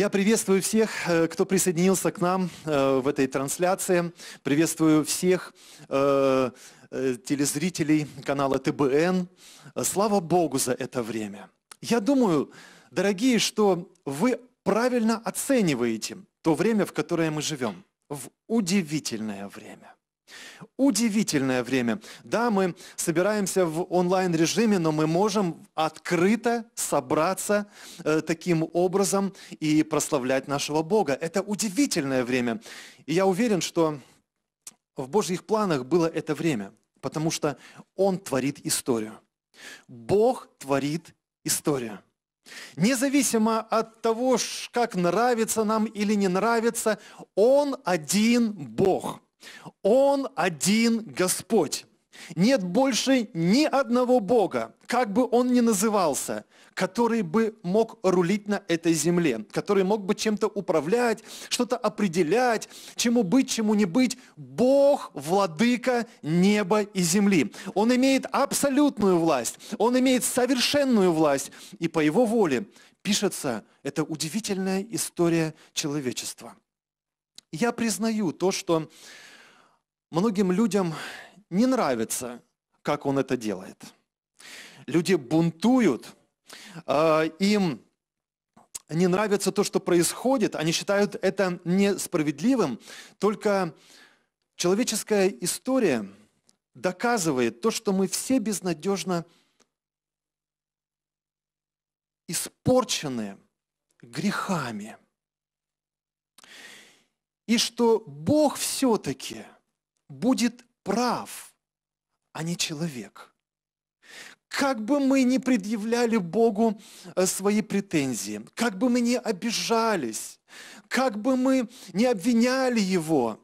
Я приветствую всех, э, кто присоединился к нам э, в этой трансляции. Приветствую всех э, телезрителей канала ТБН. Слава Богу за это время. Я думаю, дорогие, что вы правильно оцениваете то время, в которое мы живем. В удивительное время. Удивительное время. Да, мы собираемся в онлайн-режиме, но мы можем открыто собраться э, таким образом и прославлять нашего Бога. Это удивительное время. И я уверен, что в Божьих планах было это время, потому что Он творит историю. Бог творит историю. Независимо от того, как нравится нам или не нравится, Он один Бог – он один Господь. Нет больше ни одного Бога, как бы он ни назывался, который бы мог рулить на этой земле, который мог бы чем-то управлять, что-то определять, чему быть, чему не быть. Бог – владыка неба и земли. Он имеет абсолютную власть, он имеет совершенную власть, и по его воле пишется эта удивительная история человечества. Я признаю то, что многим людям не нравится, как он это делает. Люди бунтуют, а, им не нравится то, что происходит, они считают это несправедливым. Только человеческая история доказывает то, что мы все безнадежно испорчены грехами. И что Бог все-таки – будет прав, а не человек. Как бы мы ни предъявляли Богу э, свои претензии, как бы мы ни обижались, как бы мы ни обвиняли Его,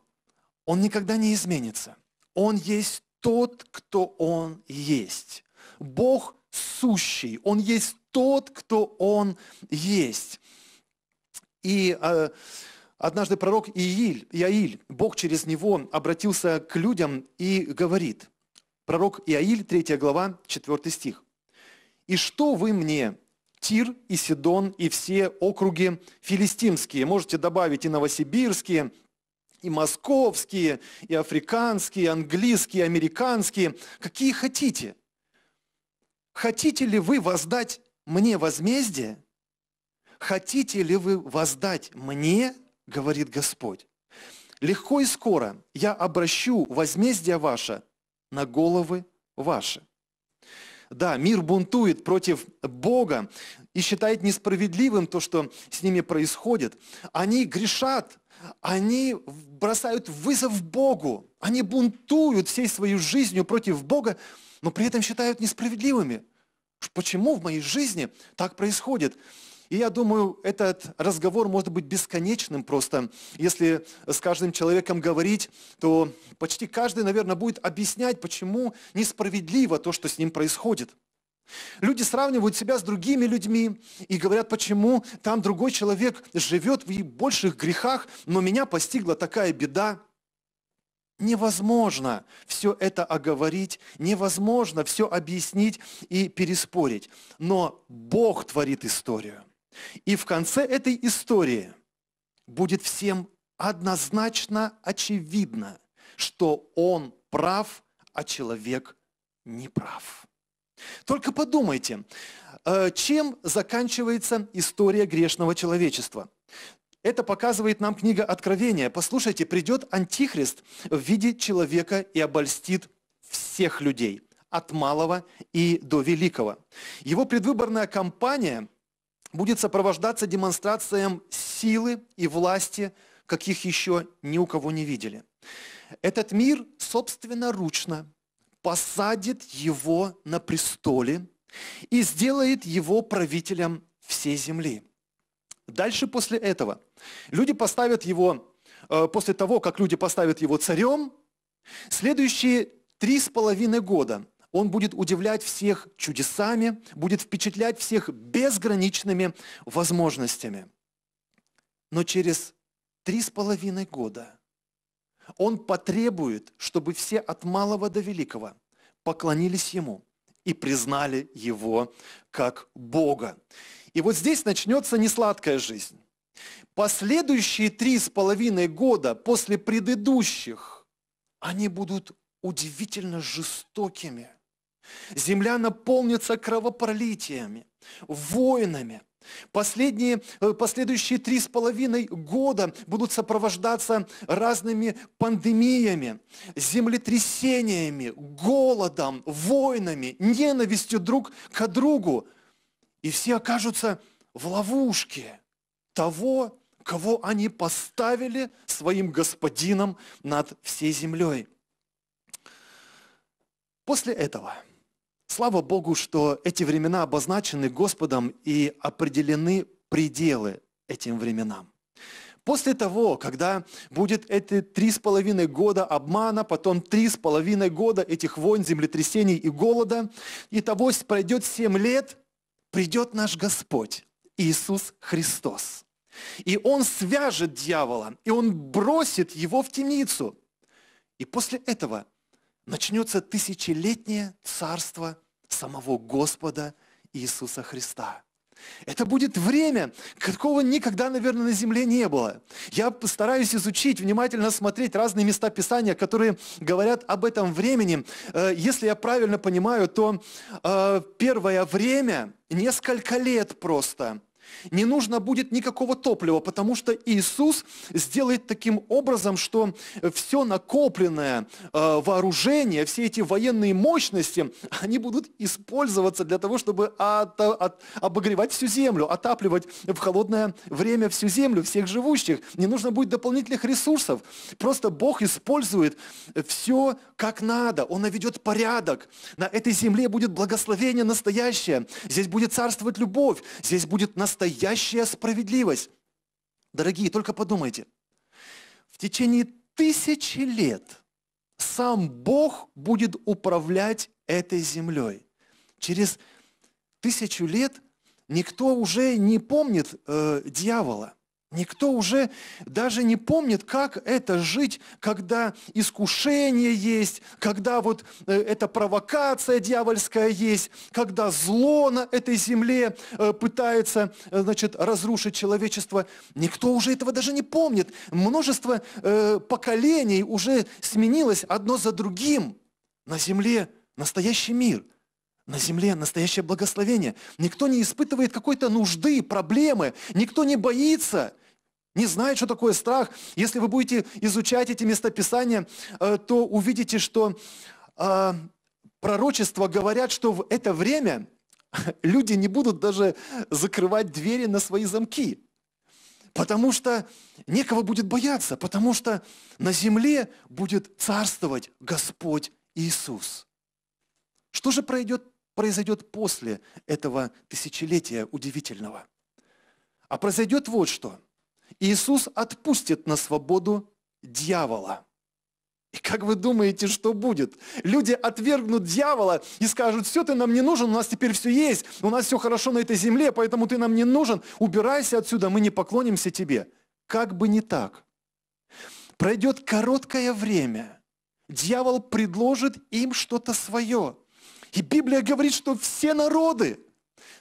Он никогда не изменится. Он есть тот, кто Он есть. Бог сущий, Он есть тот, кто Он есть. И э, Однажды пророк Ииль, Иаиль, Бог через него обратился к людям и говорит. Пророк Иаиль, 3 глава, 4 стих. «И что вы мне, Тир и Сидон и все округи филистимские?» Можете добавить и новосибирские, и московские, и африканские, английские, американские, какие хотите. Хотите ли вы воздать мне возмездие? Хотите ли вы воздать мне говорит Господь. Легко и скоро я обращу возмездие ваше на головы ваши. Да, мир бунтует против Бога и считает несправедливым то, что с ними происходит. Они грешат, они бросают вызов Богу, они бунтуют всей своей жизнью против Бога, но при этом считают несправедливыми. Почему в моей жизни так происходит? И я думаю, этот разговор может быть бесконечным просто. Если с каждым человеком говорить, то почти каждый, наверное, будет объяснять, почему несправедливо то, что с ним происходит. Люди сравнивают себя с другими людьми и говорят, почему там другой человек живет в больших грехах, но меня постигла такая беда. Невозможно все это оговорить, невозможно все объяснить и переспорить. Но Бог творит историю. И в конце этой истории будет всем однозначно очевидно, что он прав, а человек не прав. Только подумайте, э, чем заканчивается история грешного человечества. Это показывает нам книга Откровения. Послушайте, придет Антихрист в виде человека и обольстит всех людей, от малого и до великого. Его предвыборная кампания будет сопровождаться демонстрациям силы и власти, каких еще ни у кого не видели. Этот мир собственноручно посадит его на престоле и сделает его правителем всей земли. Дальше после этого люди поставят его, э, после того, как люди поставят его царем, следующие три с половиной года он будет удивлять всех чудесами, будет впечатлять всех безграничными возможностями. Но через три с половиной года он потребует, чтобы все от малого до великого поклонились ему и признали его как Бога. И вот здесь начнется несладкая жизнь. Последующие три с половиной года после предыдущих, они будут удивительно жестокими. Земля наполнится кровопролитиями, войнами. Последние, э, последующие три с половиной года будут сопровождаться разными пандемиями, землетрясениями, голодом, войнами, ненавистью друг к другу. И все окажутся в ловушке того, кого они поставили своим господином над всей землей. После этого – Слава Богу, что эти времена обозначены Господом и определены пределы этим временам. После того, когда будет эти три с половиной года обмана, потом три с половиной года этих войн, землетрясений и голода, и того пройдет семь лет, придет наш Господь Иисус Христос. И Он свяжет дьявола, и Он бросит его в темницу. И после этого начнется тысячелетнее царство самого Господа Иисуса Христа. Это будет время, какого никогда, наверное, на земле не было. Я постараюсь изучить, внимательно смотреть разные места Писания, которые говорят об этом времени. Э, если я правильно понимаю, то э, первое время, несколько лет просто, не нужно будет никакого топлива, потому что Иисус сделает таким образом, что все накопленное э, вооружение, все эти военные мощности, они будут использоваться для того, чтобы от, от, обогревать всю землю, отапливать в холодное время всю землю, всех живущих. Не нужно будет дополнительных ресурсов. Просто Бог использует все как надо. Он наведет порядок. На этой земле будет благословение настоящее. Здесь будет царствовать любовь. Здесь будет настоящее настоящая справедливость. Дорогие, только подумайте, в течение тысячи лет сам Бог будет управлять этой землей. Через тысячу лет никто уже не помнит э, дьявола. Никто уже даже не помнит, как это жить, когда искушение есть, когда вот э, эта провокация дьявольская есть, когда зло на этой земле э, пытается, э, значит, разрушить человечество. Никто уже этого даже не помнит. Множество поколений уже сменилось одно за другим. На земле настоящий мир – на земле настоящее благословение. Никто не испытывает какой-то нужды, проблемы. Никто не боится не знает, что такое страх. Если вы будете изучать эти местописания, э, то увидите, что э, пророчества говорят, что в это время люди не будут даже закрывать двери на свои замки, потому что некого будет бояться, потому что на земле будет царствовать Господь Иисус. Что же пройдет, произойдет после этого тысячелетия удивительного? А произойдет вот что – Иисус отпустит на свободу дьявола. И как вы думаете, что будет? Люди отвергнут дьявола и скажут, все, ты нам не нужен, у нас теперь все есть, у нас все хорошо на этой земле, поэтому ты нам не нужен, убирайся отсюда, мы не поклонимся тебе. Как бы не так. Пройдет короткое время, дьявол предложит им что-то свое. И Библия говорит, что все народы,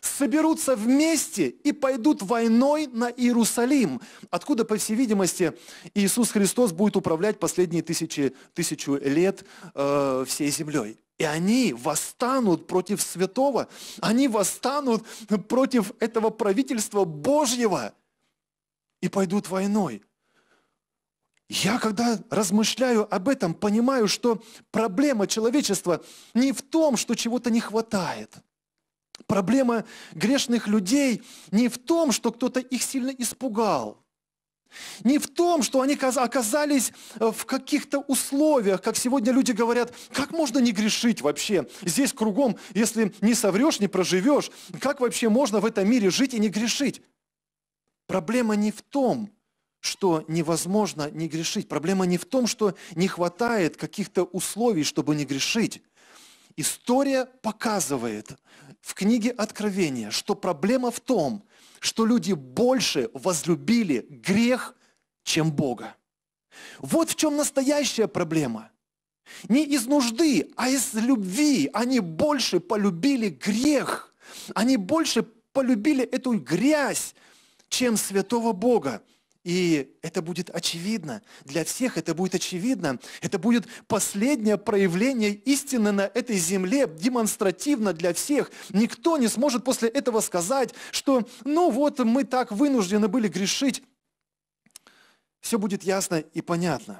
соберутся вместе и пойдут войной на Иерусалим, откуда, по всей видимости, Иисус Христос будет управлять последние тысячи, тысячу лет э, всей землей. И они восстанут против святого, они восстанут против этого правительства Божьего и пойдут войной. Я, когда размышляю об этом, понимаю, что проблема человечества не в том, что чего-то не хватает – проблема грешных людей не в том, что кто-то их сильно испугал, не в том, что они оказались э, в каких-то условиях, как сегодня люди говорят, как можно не грешить вообще? Здесь кругом, если не соврешь, не проживешь, как вообще можно в этом мире жить и не грешить? Проблема не в том, что невозможно не грешить. Проблема не в том, что не хватает каких-то условий, чтобы не грешить. История показывает, в книге Откровения, что проблема в том, что люди больше возлюбили грех, чем Бога. Вот в чем настоящая проблема. Не из нужды, а из любви они больше полюбили грех. Они больше полюбили эту грязь, чем святого Бога. И это будет очевидно. Для всех это будет очевидно. Это будет последнее проявление истины на этой земле, демонстративно для всех. Никто не сможет после этого сказать, что ну вот мы так вынуждены были грешить. Все будет ясно и понятно.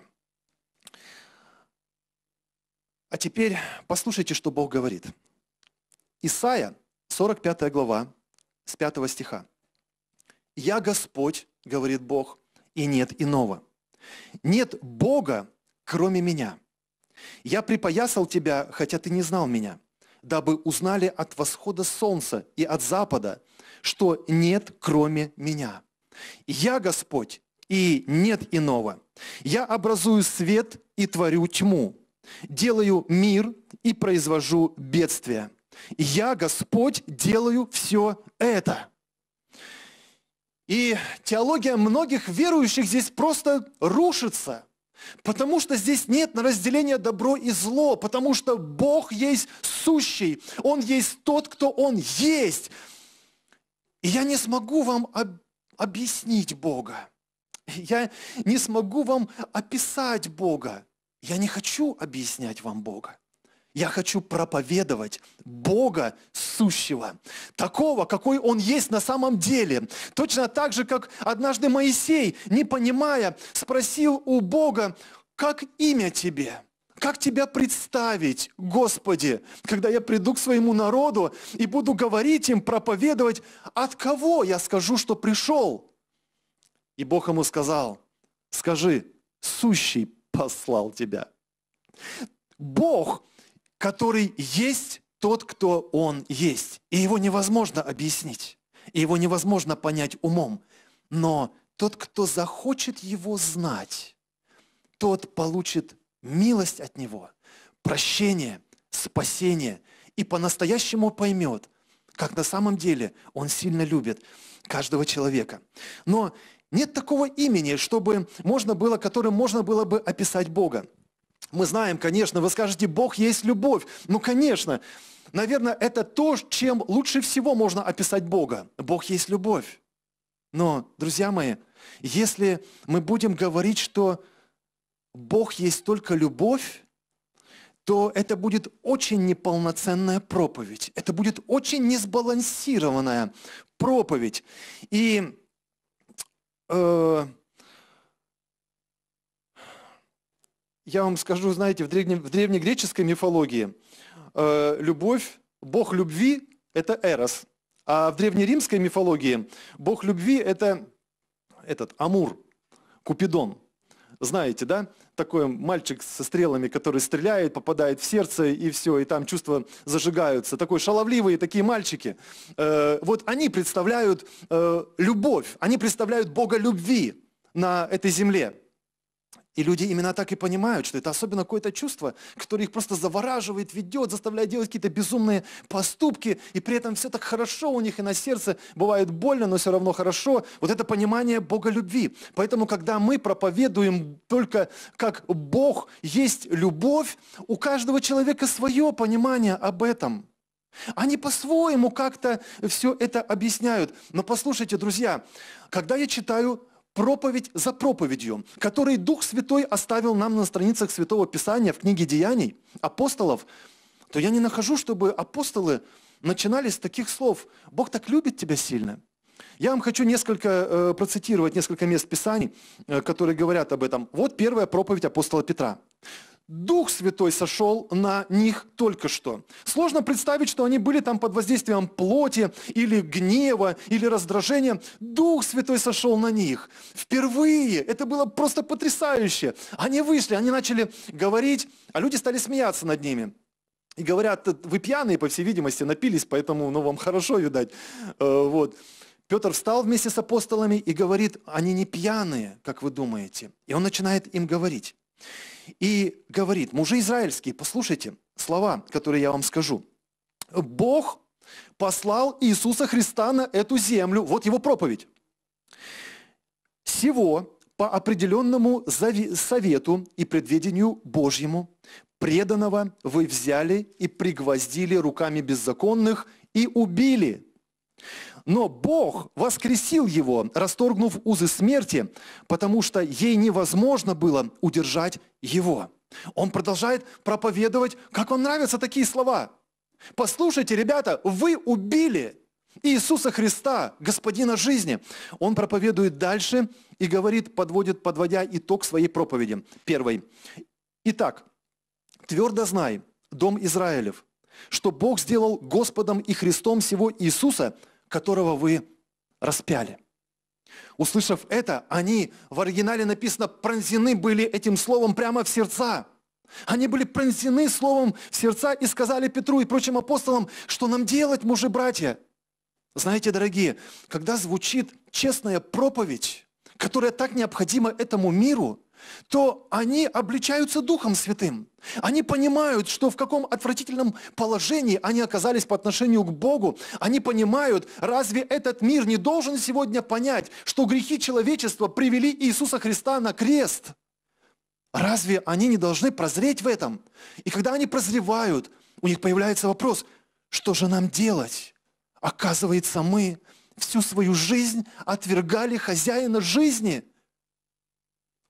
А теперь послушайте, что Бог говорит. Исайя, 45 глава, с 5 стиха. «Я Господь, говорит Бог, и нет иного. Нет Бога, кроме меня. Я припоясал тебя, хотя ты не знал меня, дабы узнали от восхода солнца и от запада, что нет кроме меня. Я Господь, и нет иного. Я образую свет и творю тьму, делаю мир и произвожу бедствия. Я, Господь, делаю все это. И теология многих верующих здесь просто рушится, потому что здесь нет на разделение добро и зло, потому что Бог есть сущий, Он есть тот, кто Он есть. И я не смогу вам об... объяснить Бога. Я не смогу вам описать Бога. Я не хочу объяснять вам Бога. Я хочу проповедовать Бога сущего, такого, какой Он есть на самом деле. Точно так же, как однажды Моисей, не понимая, спросил у Бога, как имя тебе? Как тебя представить, Господи, когда я приду к своему народу и буду говорить им, проповедовать, от кого я скажу, что пришел? И Бог ему сказал, скажи, сущий послал тебя. Бог который есть тот, кто он есть. И его невозможно объяснить, и его невозможно понять умом. Но тот, кто захочет его знать, тот получит милость от него, прощение, спасение и по-настоящему поймет, как на самом деле он сильно любит каждого человека. Но нет такого имени, чтобы можно было, которым можно было бы описать Бога. Мы знаем, конечно, вы скажете, Бог есть любовь. Ну, конечно. Наверное, это то, чем лучше всего можно описать Бога. Бог есть любовь. Но, друзья мои, если мы будем говорить, что Бог есть только любовь, то это будет очень неполноценная проповедь. Это будет очень несбалансированная проповедь. И э, я вам скажу, знаете, в, древне, в древнегреческой мифологии э, любовь, бог любви – это Эрос. А в древнеримской мифологии бог любви – это этот Амур, Купидон. Знаете, да? Такой мальчик со стрелами, который стреляет, попадает в сердце, и все, и там чувства зажигаются. Такой шаловливые такие мальчики. Э, вот они представляют э, любовь, они представляют Бога любви на этой земле. И люди именно так и понимают, что это особенно какое-то чувство, которое их просто завораживает, ведет, заставляет делать какие-то безумные поступки, и при этом все так хорошо у них и на сердце, бывает больно, но все равно хорошо. Вот это понимание Бога любви. Поэтому, когда мы проповедуем только как Бог есть любовь, у каждого человека свое понимание об этом. Они по-своему как-то все это объясняют. Но послушайте, друзья, когда я читаю проповедь за проповедью, которые Дух Святой оставил нам на страницах Святого Писания в книге Деяний апостолов, то я не нахожу, чтобы апостолы начинали с таких слов. Бог так любит тебя сильно. Я вам хочу несколько э, процитировать несколько мест Писаний, э, которые говорят об этом. Вот первая проповедь апостола Петра. Дух Святой сошел на них только что. Сложно представить, что они были там под воздействием плоти или гнева или раздражения. Дух Святой сошел на них. Впервые. Это было просто потрясающе. Они вышли, они начали говорить, а люди стали смеяться над ними. И говорят, вы пьяные, по всей видимости, напились, поэтому ну, вам хорошо, видать. Э, вот. Петр встал вместе с апостолами и говорит, они не пьяные, как вы думаете. И он начинает им говорить. И говорит, мужи израильские, послушайте слова, которые я вам скажу. Бог послал Иисуса Христа на эту землю. Вот его проповедь. Сего по определенному совету и предведению Божьему преданного вы взяли и пригвоздили руками беззаконных и убили. Но Бог воскресил его, расторгнув узы смерти, потому что ей невозможно было удержать его. Он продолжает проповедовать, как вам нравятся такие слова. Послушайте, ребята, вы убили Иисуса Христа, Господина жизни. Он проповедует дальше и говорит, подводит, подводя итог своей проповеди. Первой. Итак, твердо знай, дом Израилев, что Бог сделал Господом и Христом всего Иисуса – которого вы распяли. Услышав это, они, в оригинале написано, пронзены были этим словом прямо в сердца. Они были пронзены словом в сердца и сказали Петру и прочим апостолам, что нам делать, мужи, братья? Знаете, дорогие, когда звучит честная проповедь, которая так необходима этому миру, то они обличаются Духом Святым. Они понимают, что в каком отвратительном положении они оказались по отношению к Богу. Они понимают, разве этот мир не должен сегодня понять, что грехи человечества привели Иисуса Христа на крест? Разве они не должны прозреть в этом? И когда они прозревают, у них появляется вопрос, что же нам делать? Оказывается, мы всю свою жизнь отвергали хозяина жизни –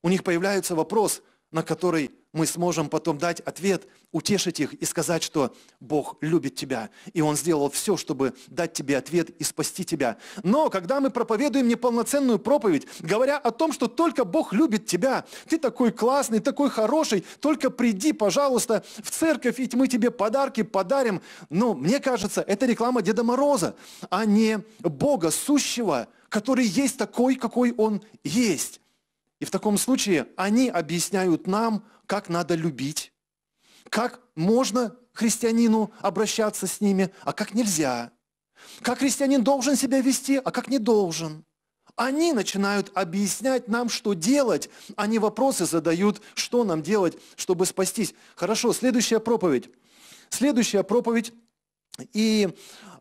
у них появляется вопрос, на который мы сможем потом дать ответ, утешить их и сказать, что Бог любит тебя, и Он сделал все, чтобы дать тебе ответ и спасти тебя. Но когда мы проповедуем неполноценную проповедь, говоря о том, что только Бог любит тебя, ты такой классный, такой хороший, только приди, пожалуйста, в церковь, и мы тебе подарки подарим. Но мне кажется, это реклама Деда Мороза, а не Бога сущего, который есть такой, какой Он есть. И в таком случае они объясняют нам, как надо любить, как можно христианину обращаться с ними, а как нельзя, как христианин должен себя вести, а как не должен. Они начинают объяснять нам, что делать, они вопросы задают, что нам делать, чтобы спастись. Хорошо, следующая проповедь. Следующая проповедь. И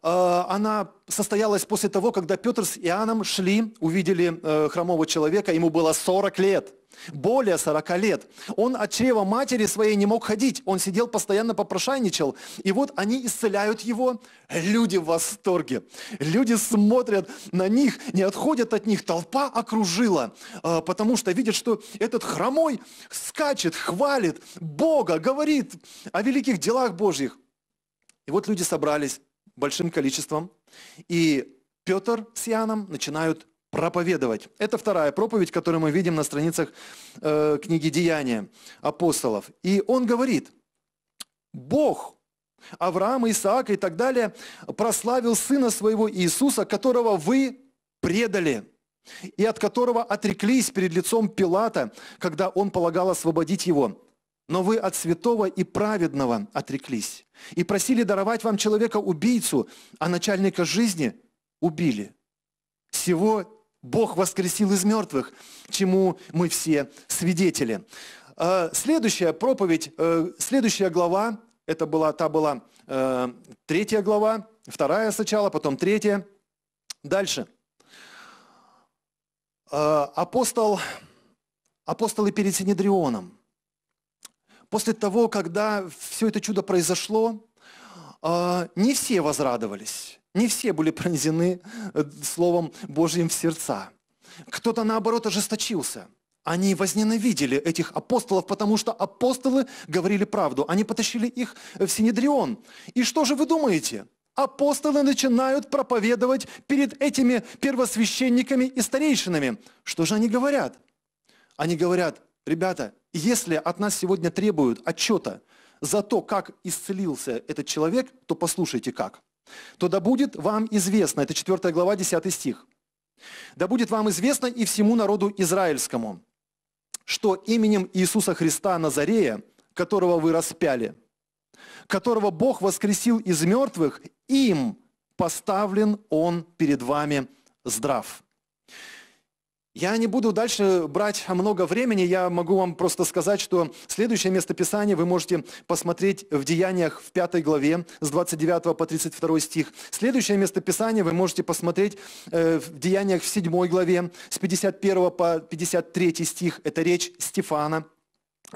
а, она состоялась после того, когда Петр с Иоанном шли, увидели э, хромого человека, ему было 40 лет. Более 40 лет. Он от чрева матери своей не мог ходить. Он сидел, постоянно попрошайничал. И вот они исцеляют его. Люди в восторге. Люди смотрят на них, не отходят от них. Толпа окружила, э, потому что видят, что этот хромой скачет, хвалит Бога, говорит о великих делах Божьих. И вот люди собрались большим количеством. И Петр с Иоанном начинают проповедовать. Это вторая проповедь, которую мы видим на страницах э, книги Деяния апостолов. И он говорит, Бог, Авраам, Исаак и так далее, прославил Сына Своего Иисуса, которого вы предали и от которого отреклись перед лицом Пилата, когда он полагал освободить его но вы от святого и праведного отреклись и просили даровать вам человека-убийцу, а начальника жизни убили. Всего Бог воскресил из мертвых, чему мы все свидетели. Э, следующая проповедь, э, следующая глава, это была, та была э, третья глава, вторая сначала, потом третья. Дальше. Апостол, апостолы перед Синедрионом. После того, когда все это чудо произошло, а, не все возрадовались, не все были пронзены э, Словом Божьим в сердца. Кто-то, наоборот, ожесточился. Они возненавидели этих апостолов, потому что апостолы говорили правду. Они потащили их в Синедрион. И что же вы думаете? Апостолы начинают проповедовать перед этими первосвященниками и старейшинами. Что же они говорят? Они говорят, ребята, если от нас сегодня требуют отчета за то, как исцелился этот человек, то послушайте как. «То да будет вам известно» – это 4 глава, 10 стих. «Да будет вам известно и всему народу израильскому, что именем Иисуса Христа Назарея, которого вы распяли, которого Бог воскресил из мертвых, им поставлен он перед вами здрав». Я не буду дальше брать много времени, я могу вам просто сказать, что следующее местописание вы можете посмотреть в Деяниях в 5 главе с 29 по 32 стих. Следующее местописание вы можете посмотреть э, в Деяниях в 7 главе с 51 по 53 стих. Это речь Стефана.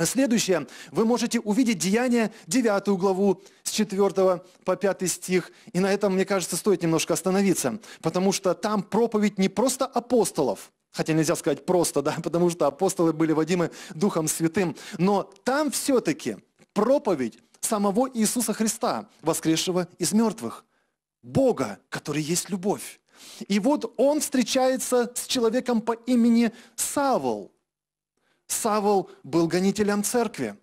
Следующее, вы можете увидеть Деяния 9 главу 4 по 5 стих. И на этом, мне кажется, стоит немножко остановиться, потому что там проповедь не просто апостолов, хотя нельзя сказать просто, да, потому что апостолы были водимы Духом Святым, но там все-таки проповедь самого Иисуса Христа, воскресшего из мертвых, Бога, который есть любовь. И вот он встречается с человеком по имени Савол. Савол был гонителем церкви.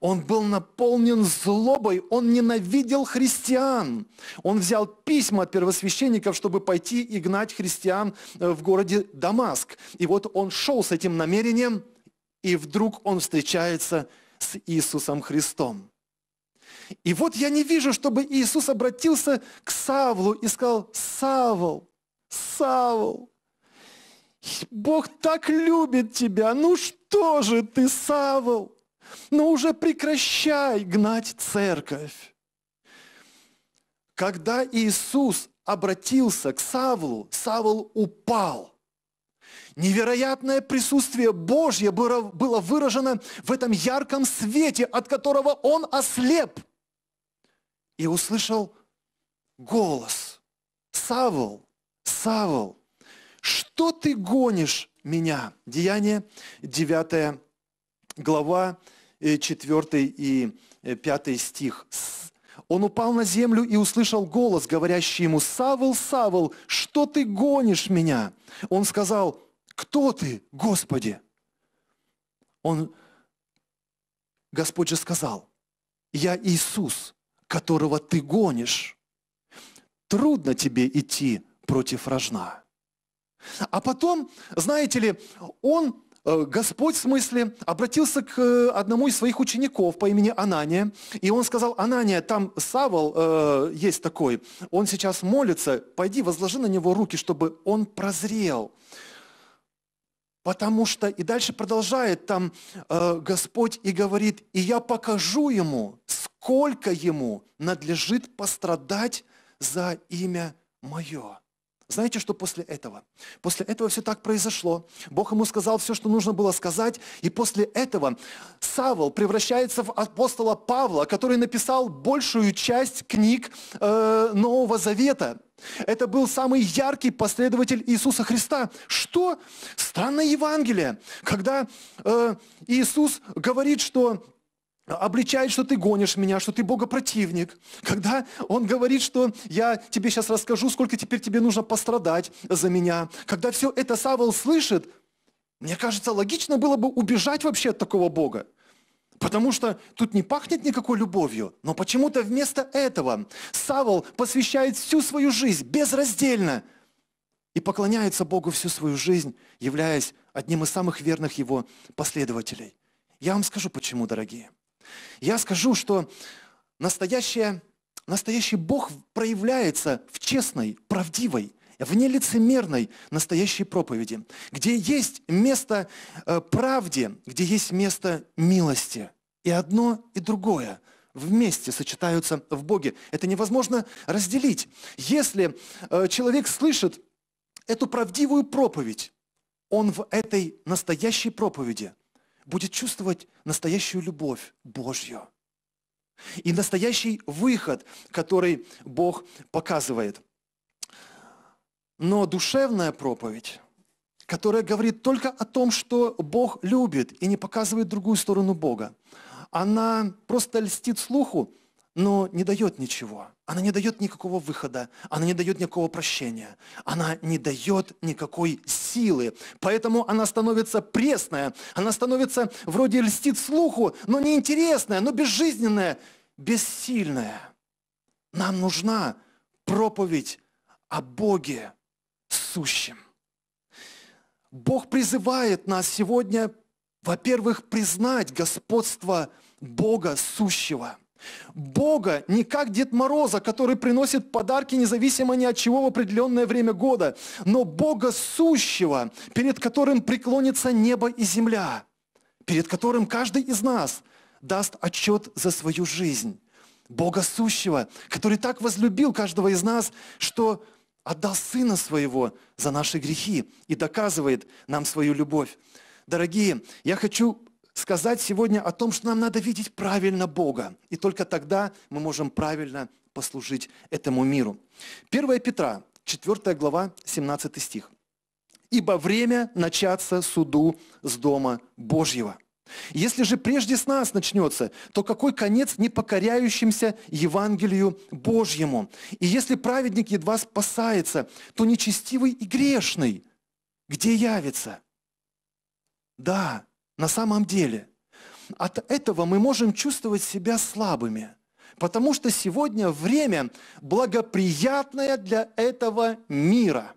Он был наполнен злобой, он ненавидел христиан. Он взял письма от первосвященников, чтобы пойти и гнать христиан э, в городе Дамаск. И вот он шел с этим намерением, и вдруг он встречается с Иисусом Христом. И вот я не вижу, чтобы Иисус обратился к Савлу и сказал, «Савл, Савл, Бог так любит тебя, ну что же ты, Савл?» но уже прекращай гнать церковь. Когда Иисус обратился к Савлу, Савл упал. Невероятное присутствие Божье было выражено в этом ярком свете, от которого он ослеп. И услышал голос. Савл, Савл, что ты гонишь меня? Деяние, 9 глава, 4 э, и 5 э, стих. Он упал на землю и услышал голос, говорящий ему, «Савл, Савл, что ты гонишь меня?» Он сказал, «Кто ты, Господи?» Он, Господь же сказал, «Я Иисус, которого ты гонишь. Трудно тебе идти против рожна». А потом, знаете ли, он Э, Господь, в смысле, обратился к э, одному из своих учеников по имени Анания, и он сказал, Анания, там Савол э, есть такой, он сейчас молится, пойди, возложи на него руки, чтобы он прозрел. Потому что, и дальше продолжает там э, Господь и говорит, и я покажу ему, сколько ему надлежит пострадать за имя мое. Знаете, что после этого? После этого все так произошло. Бог ему сказал все, что нужно было сказать. И после этого Савл превращается в апостола Павла, который написал большую часть книг э, Нового Завета. Это был самый яркий последователь Иисуса Христа. Что? Странное Евангелие, когда э, Иисус говорит, что обличает, что ты гонишь меня, что ты богопротивник, когда он говорит, что я тебе сейчас расскажу, сколько теперь тебе нужно пострадать за меня, когда все это Савел слышит, мне кажется, логично было бы убежать вообще от такого Бога. Потому что тут не пахнет никакой любовью. Но почему-то вместо этого Савол посвящает всю свою жизнь безраздельно и поклоняется Богу всю свою жизнь, являясь одним из самых верных его последователей. Я вам скажу почему, дорогие. Я скажу, что настоящее, настоящий Бог проявляется в честной, правдивой, в нелицемерной настоящей проповеди, где есть место э, правде, где есть место милости. И одно, и другое вместе сочетаются в Боге. Это невозможно разделить. Если э, человек слышит эту правдивую проповедь, он в этой настоящей проповеди будет чувствовать настоящую любовь Божью и настоящий выход, который Бог показывает. Но душевная проповедь, которая говорит только о том, что Бог любит и не показывает другую сторону Бога, она просто льстит слуху, но не дает ничего. Она не дает никакого выхода, она не дает никакого прощения, она не дает никакой силы. Поэтому она становится пресная, она становится вроде льстит слуху, но неинтересная, но безжизненная, бессильная. Нам нужна проповедь о Боге сущем. Бог призывает нас сегодня, во-первых, признать господство Бога сущего – Бога не как Дед Мороза, который приносит подарки независимо ни от чего в определенное время года, но Бога сущего, перед которым преклонится небо и земля, перед которым каждый из нас даст отчет за свою жизнь. Бога сущего, который так возлюбил каждого из нас, что отдал Сына Своего за наши грехи и доказывает нам свою любовь. Дорогие, я хочу сказать сегодня о том, что нам надо видеть правильно Бога. И только тогда мы можем правильно послужить этому миру. 1 Петра, 4 глава, 17 стих. «Ибо время начаться суду с дома Божьего». Если же прежде с нас начнется, то какой конец непокоряющимся Евангелию Божьему? И если праведник едва спасается, то нечестивый и грешный где явится? Да, на самом деле. От этого мы можем чувствовать себя слабыми, потому что сегодня время благоприятное для этого мира.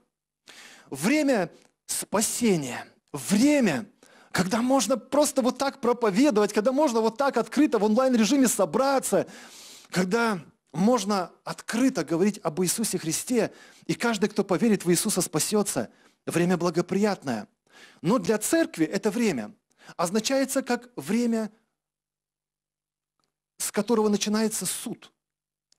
Время спасения, время, когда можно просто вот так проповедовать, когда можно вот так открыто в онлайн-режиме собраться, когда можно открыто говорить об Иисусе Христе, и каждый, кто поверит в Иисуса, спасется. Время благоприятное. Но для церкви это время – означается как время, с которого начинается суд.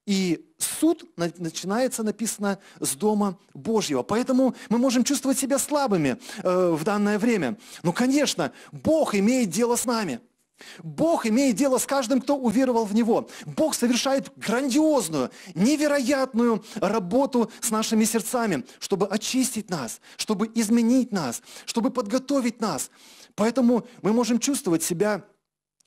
И суд начинается, написано, с Дома Божьего. Поэтому мы можем чувствовать себя слабыми э, в данное время. Но, конечно, Бог имеет дело с нами. Бог имеет дело с каждым, кто уверовал в Него. Бог совершает грандиозную, невероятную работу с нашими сердцами, чтобы очистить нас, чтобы изменить нас, чтобы подготовить нас, Поэтому мы можем чувствовать себя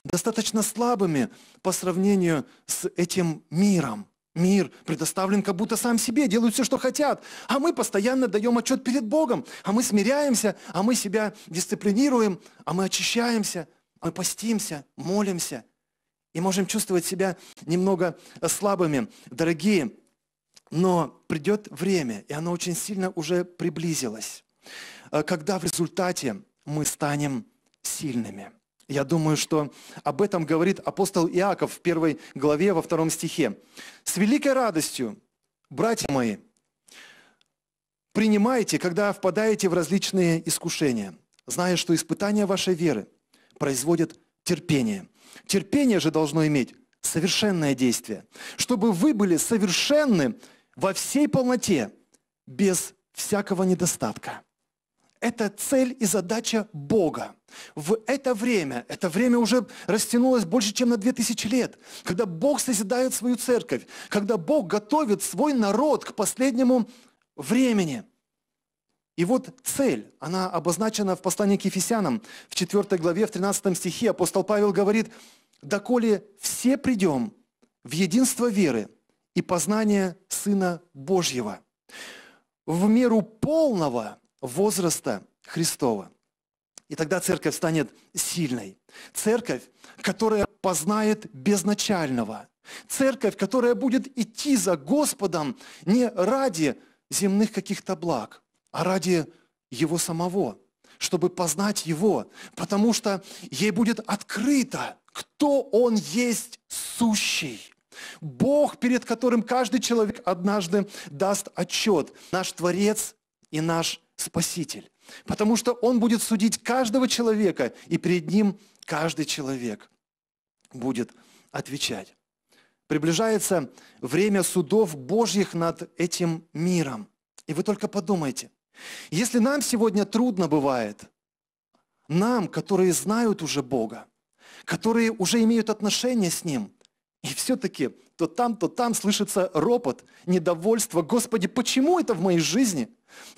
достаточно слабыми по сравнению с этим миром. Мир предоставлен как будто сам себе, делают все, что хотят. А мы постоянно даем отчет перед Богом, а мы смиряемся, а мы себя дисциплинируем, а мы очищаемся, мы постимся, молимся и можем чувствовать себя немного слабыми. Дорогие, но придет время, и оно очень сильно уже приблизилось, э, когда в результате мы станем сильными. Я думаю, что об этом говорит апостол Иаков в первой главе, во втором стихе. «С великой радостью, братья мои, принимайте, когда впадаете в различные искушения, зная, что испытания вашей веры производят терпение. Терпение же должно иметь совершенное действие, чтобы вы были совершенны во всей полноте, без всякого недостатка» это цель и задача Бога. В это время, это время уже растянулось больше, чем на 2000 лет, когда Бог созидает свою церковь, когда Бог готовит свой народ к последнему времени. И вот цель, она обозначена в послании к Ефесянам, в 4 главе, в 13 стихе апостол Павел говорит, «Доколе все придем в единство веры и познание Сына Божьего, в меру полного возраста Христова. И тогда церковь станет сильной. Церковь, которая познает безначального. Церковь, которая будет идти за Господом не ради земных каких-то благ, а ради Его самого, чтобы познать Его, потому что ей будет открыто, кто Он есть сущий. Бог, перед которым каждый человек однажды даст отчет, наш Творец и наш Спаситель. Потому что Он будет судить каждого человека, и перед Ним каждый человек будет отвечать. Приближается время судов Божьих над этим миром. И вы только подумайте, если нам сегодня трудно бывает, нам, которые знают уже Бога, которые уже имеют отношение с Ним, и все-таки то там, то там слышится ропот, недовольство. Господи, почему это в моей жизни?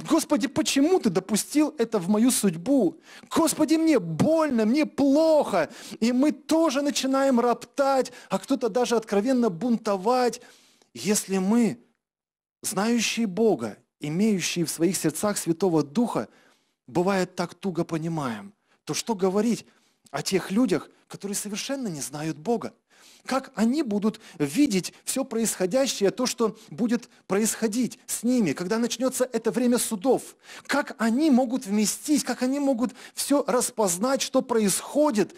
Господи, почему ты допустил это в мою судьбу? Господи, мне больно, мне плохо. И мы тоже начинаем роптать, а кто-то даже откровенно бунтовать. Если мы, знающие Бога, имеющие в своих сердцах Святого Духа, бывает так туго понимаем, то что говорить о тех людях, которые совершенно не знают Бога? как они будут видеть все происходящее, то, что будет происходить с ними, когда начнется это время судов, как они могут вместись, как они могут все распознать, что происходит,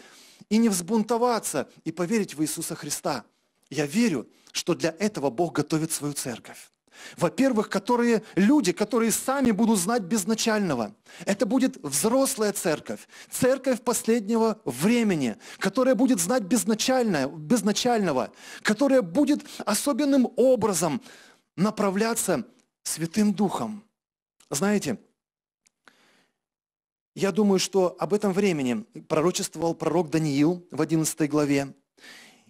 и не взбунтоваться, и поверить в Иисуса Христа. Я верю, что для этого Бог готовит свою церковь. Во-первых, которые люди, которые сами будут знать безначального. Это будет взрослая церковь, церковь последнего времени, которая будет знать безначальное, безначального, которая будет особенным образом направляться Святым Духом. Знаете, я думаю, что об этом времени пророчествовал пророк Даниил в 11 главе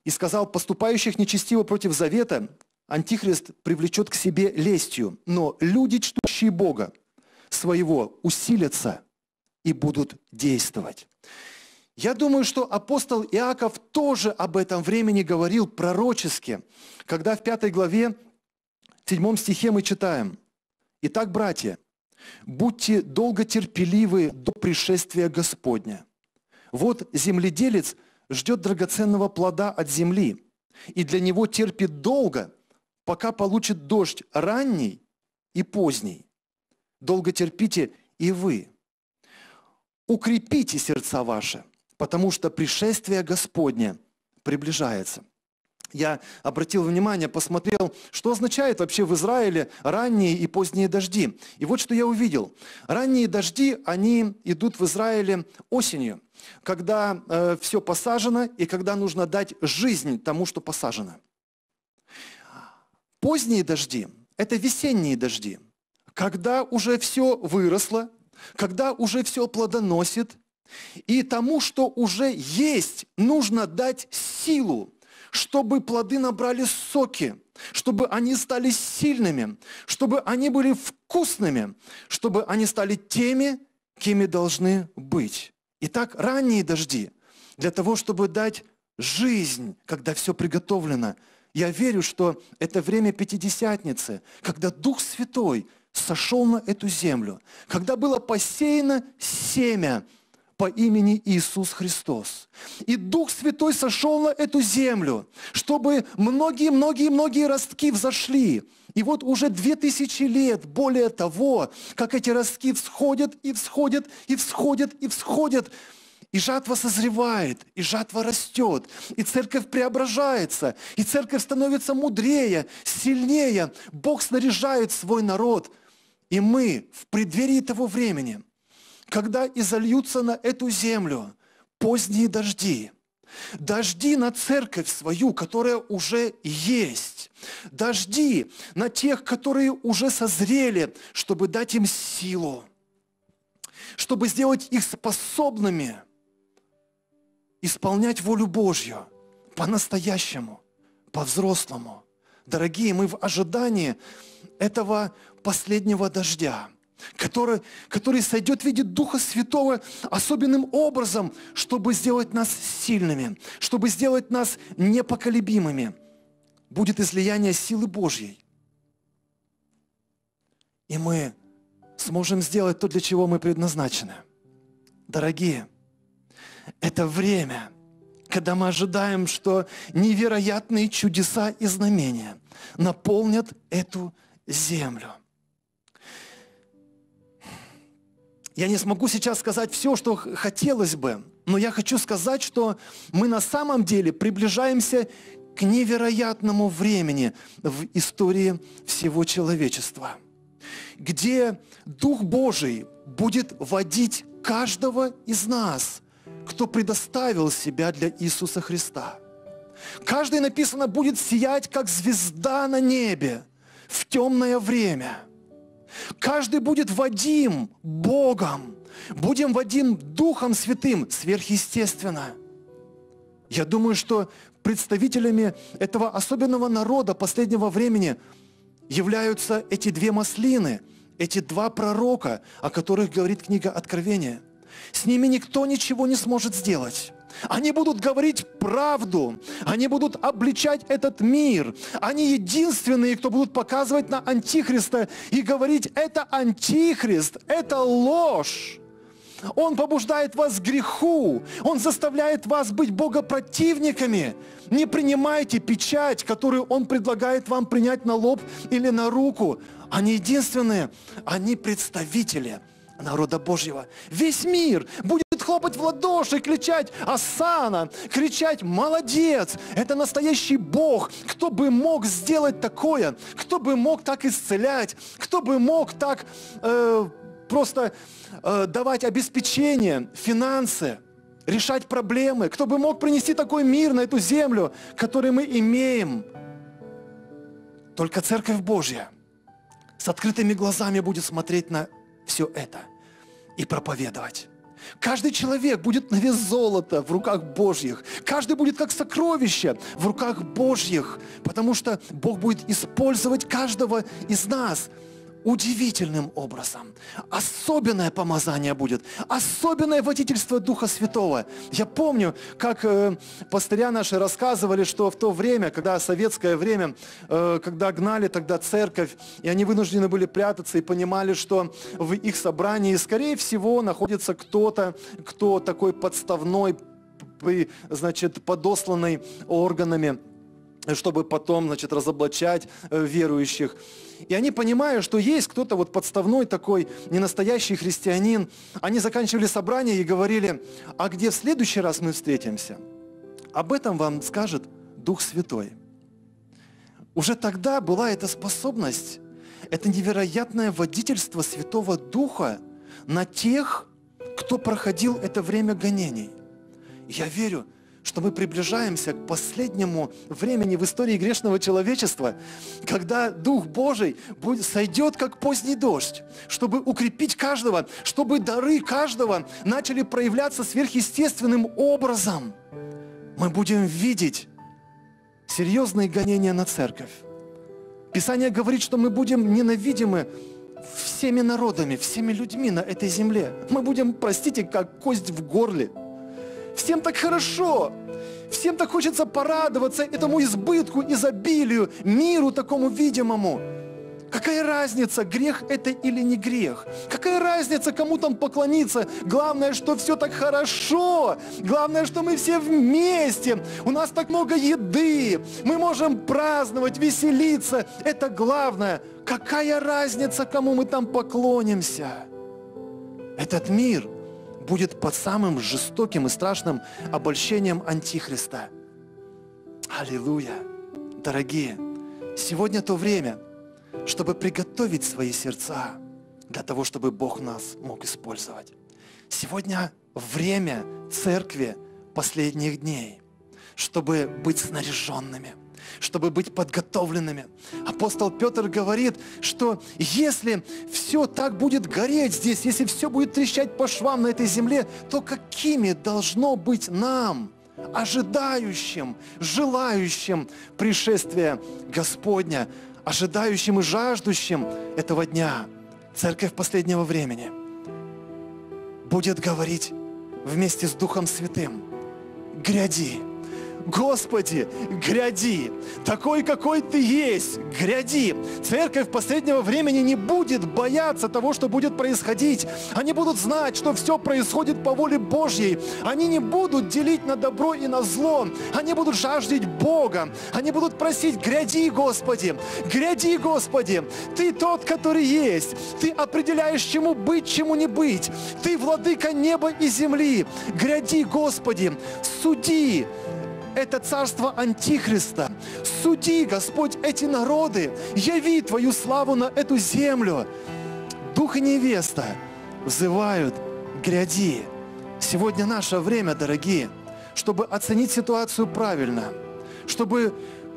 и сказал, поступающих нечестиво против завета, Антихрист привлечет к себе лестью, но люди, чтущие Бога своего, усилятся и будут действовать. Я думаю, что апостол Иаков тоже об этом времени говорил пророчески, когда в пятой главе, в седьмом стихе мы читаем. «Итак, братья, будьте долго терпеливы до пришествия Господня. Вот земледелец ждет драгоценного плода от земли, и для него терпит долго, пока получит дождь ранний и поздний. Долго терпите и вы. Укрепите сердца ваши, потому что пришествие Господне приближается. Я обратил внимание, посмотрел, что означает вообще в Израиле ранние и поздние дожди. И вот что я увидел. Ранние дожди, они идут в Израиле осенью, когда э, все посажено и когда нужно дать жизнь тому, что посажено. Поздние дожди – это весенние дожди, когда уже все выросло, когда уже все плодоносит, и тому, что уже есть, нужно дать силу, чтобы плоды набрали соки, чтобы они стали сильными, чтобы они были вкусными, чтобы они стали теми, кими должны быть. Итак, ранние дожди для того, чтобы дать жизнь, когда все приготовлено – я верю, что это время Пятидесятницы, когда Дух Святой сошел на эту землю, когда было посеяно семя по имени Иисус Христос. И Дух Святой сошел на эту землю, чтобы многие-многие-многие ростки взошли. И вот уже две тысячи лет более того, как эти ростки всходят и всходят и всходят и всходят – и жатва созревает, и жатва растет, и церковь преображается, и церковь становится мудрее, сильнее. Бог снаряжает свой народ. И мы в преддверии того времени, когда изольются на эту землю поздние дожди, Дожди на церковь свою, которая уже есть. Дожди на тех, которые уже созрели, чтобы дать им силу, чтобы сделать их способными исполнять волю Божью по-настоящему, по-взрослому. Дорогие, мы в ожидании этого последнего дождя, который, который сойдет в виде Духа Святого особенным образом, чтобы сделать нас сильными, чтобы сделать нас непоколебимыми. Будет излияние силы Божьей. И мы сможем сделать то, для чего мы предназначены. Дорогие, это время, когда мы ожидаем, что невероятные чудеса и знамения наполнят эту землю. Я не смогу сейчас сказать все, что хотелось бы, но я хочу сказать, что мы на самом деле приближаемся к невероятному времени в истории всего человечества, где Дух Божий будет водить каждого из нас – кто предоставил себя для Иисуса Христа. Каждый, написано, будет сиять, как звезда на небе в темное время. Каждый будет водим Богом, будем водим Духом Святым, сверхъестественно. Я думаю, что представителями этого особенного народа последнего времени являются эти две маслины, эти два пророка, о которых говорит книга Откровения – с ними никто ничего не сможет сделать. Они будут говорить правду, они будут обличать этот мир. Они единственные, кто будут показывать на Антихриста и говорить, это Антихрист, это ложь. Он побуждает вас к греху, Он заставляет вас быть богопротивниками. Не принимайте печать, которую Он предлагает вам принять на лоб или на руку. Они единственные, они представители – народа Божьего. Весь мир будет хлопать в ладоши, кричать «Асана!», кричать «Молодец! Это настоящий Бог! Кто бы мог сделать такое? Кто бы мог так исцелять? Кто бы мог так э, просто э, давать обеспечение, финансы, решать проблемы? Кто бы мог принести такой мир на эту землю, который мы имеем?» Только Церковь Божья с открытыми глазами будет смотреть на все это – и проповедовать. Каждый человек будет на вес золота в руках Божьих. Каждый будет как сокровище в руках Божьих, потому что Бог будет использовать каждого из нас – удивительным образом. Особенное помазание будет, особенное водительство Духа Святого. Я помню, как э, пастыря наши рассказывали, что в то время, когда советское время, э, когда гнали тогда церковь, и они вынуждены были прятаться и понимали, что в их собрании, скорее всего, находится кто-то, кто такой подставной, значит, подосланный органами чтобы потом, значит, разоблачать э, верующих. И они понимают, что есть кто-то вот подставной такой, ненастоящий христианин. Они заканчивали собрание и говорили, а где в следующий раз мы встретимся? Об этом вам скажет Дух Святой. Уже тогда была эта способность, это невероятное водительство Святого Духа на тех, кто проходил это время гонений. Я верю, что мы приближаемся к последнему времени в истории грешного человечества, когда Дух Божий будет, сойдет как поздний дождь, чтобы укрепить каждого, чтобы дары каждого начали проявляться сверхъестественным образом. Мы будем видеть серьезные гонения на церковь. Писание говорит, что мы будем ненавидимы всеми народами, всеми людьми на этой земле. Мы будем, простите, как кость в горле – Всем так хорошо. Всем так хочется порадоваться этому избытку, изобилию, миру такому видимому. Какая разница, грех это или не грех? Какая разница, кому там поклониться? Главное, что все так хорошо. Главное, что мы все вместе. У нас так много еды. Мы можем праздновать, веселиться. Это главное. Какая разница, кому мы там поклонимся? Этот мир – будет под самым жестоким и страшным обольщением Антихриста. Аллилуйя! Дорогие, сегодня то время, чтобы приготовить свои сердца для того, чтобы Бог нас мог использовать. Сегодня время церкви последних дней, чтобы быть снаряженными, чтобы быть подготовленными. Апостол Петр говорит, что если все так будет гореть здесь, если все будет трещать по швам на этой земле, то какими должно быть нам, ожидающим, желающим пришествия Господня, ожидающим и жаждущим этого дня, церковь последнего времени будет говорить вместе с Духом Святым, «Гряди!» Господи, гряди. Такой, какой ты есть, гряди. Церковь последнего времени не будет бояться того, что будет происходить. Они будут знать, что все происходит по воле Божьей. Они не будут делить на добро и на зло. Они будут жаждеть Бога. Они будут просить, гряди, Господи, гряди, Господи. Ты тот, который есть. Ты определяешь, чему быть, чему не быть. Ты владыка неба и земли. Гряди, Господи, суди, это царство Антихриста. Суди, Господь, эти народы, яви Твою славу на эту землю. Дух и невеста взывают, гряди. Сегодня наше время, дорогие, чтобы оценить ситуацию правильно, чтобы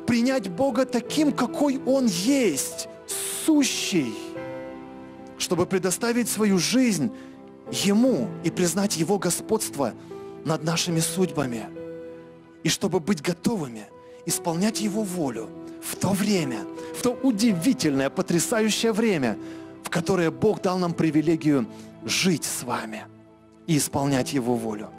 принять Бога таким, какой Он есть, сущий, чтобы предоставить свою жизнь Ему и признать Его господство над нашими судьбами и чтобы быть готовыми исполнять Его волю в то время, в то удивительное, потрясающее время, в которое Бог дал нам привилегию жить с вами и исполнять Его волю.